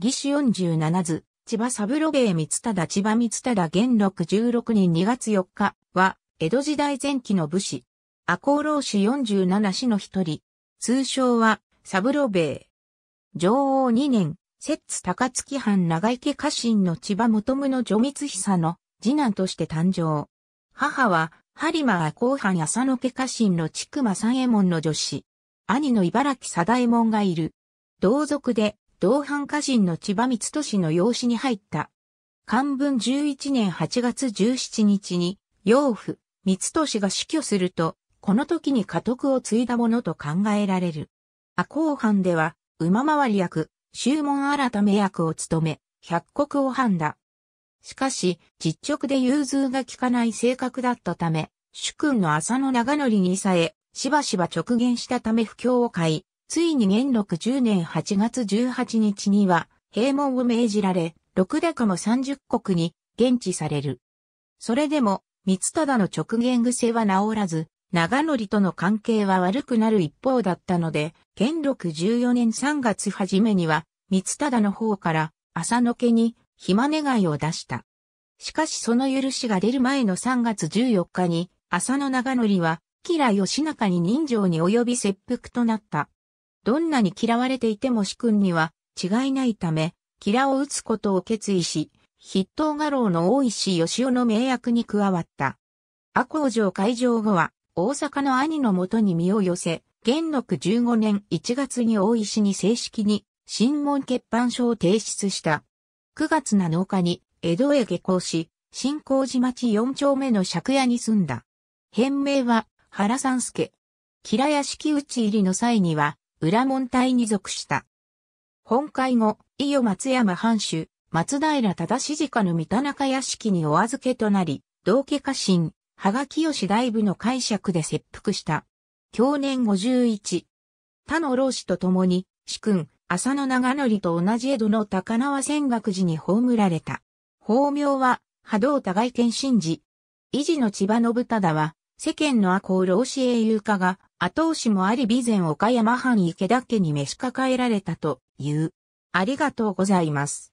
義士47図、千葉三郎兵衛忠千葉三忠元禄16年2月4日は、江戸時代前期の武士。赤穂浪士47氏の一人。通称は、三郎兵衛。女王2年、摂津高槻藩長池家臣の千葉元宗の女光久の次男として誕生。母は、播磨赤穂藩浅野家家臣の千曲三右衛門の女子。兄の茨城貞右衛門がいる。同族で、同藩家臣の千葉光利の養子に入った。漢文11年8月17日に、養父、光利が死去すると、この時に家督を継いだものと考えられる。阿後藩では、馬回り役、修門改め役を務め、百国を判断。しかし、実直で融通が利かない性格だったため、主君の浅野長則にさえ、しばしば直言したため不況を買い、ついに元禄10年8月18日には、閉門を命じられ、六高も三十国に、現地される。それでも、三忠の直言癖は治らず、長則との関係は悪くなる一方だったので、元禄14年3月初めには、三忠の方から、浅野家に、暇願いを出した。しかしその許しが出る前の3月14日に、浅野長則は、吉良義中に人情に及び切腹となった。どんなに嫌われていても主君には違いないため、キラを打つことを決意し、筆頭画廊の大石義雄の名役に加わった。阿公城会場後は、大阪の兄のもとに身を寄せ、元禄15年1月に大石に正式に、新聞欠板書を提出した。9月7日に、江戸へ下校し、新興寺町4丁目の借家に住んだ。変名は、原三助。平屋敷打ち入りの際には、裏門隊に属した。本会後、伊予松山藩主、松平忠氏家の三田中屋敷にお預けとなり、道家家臣、羽賀清大部の解釈で切腹した。去年51。他の老子と共に、主君、浅野長則と同じ江戸の高輪仙岳寺に葬られた。法名は、波動互い剣神寺。維持の千葉信忠は、世間の赤老子英雄家が、後押しもあり備前岡山藩池田家に召し抱えられたという。ありがとうございます。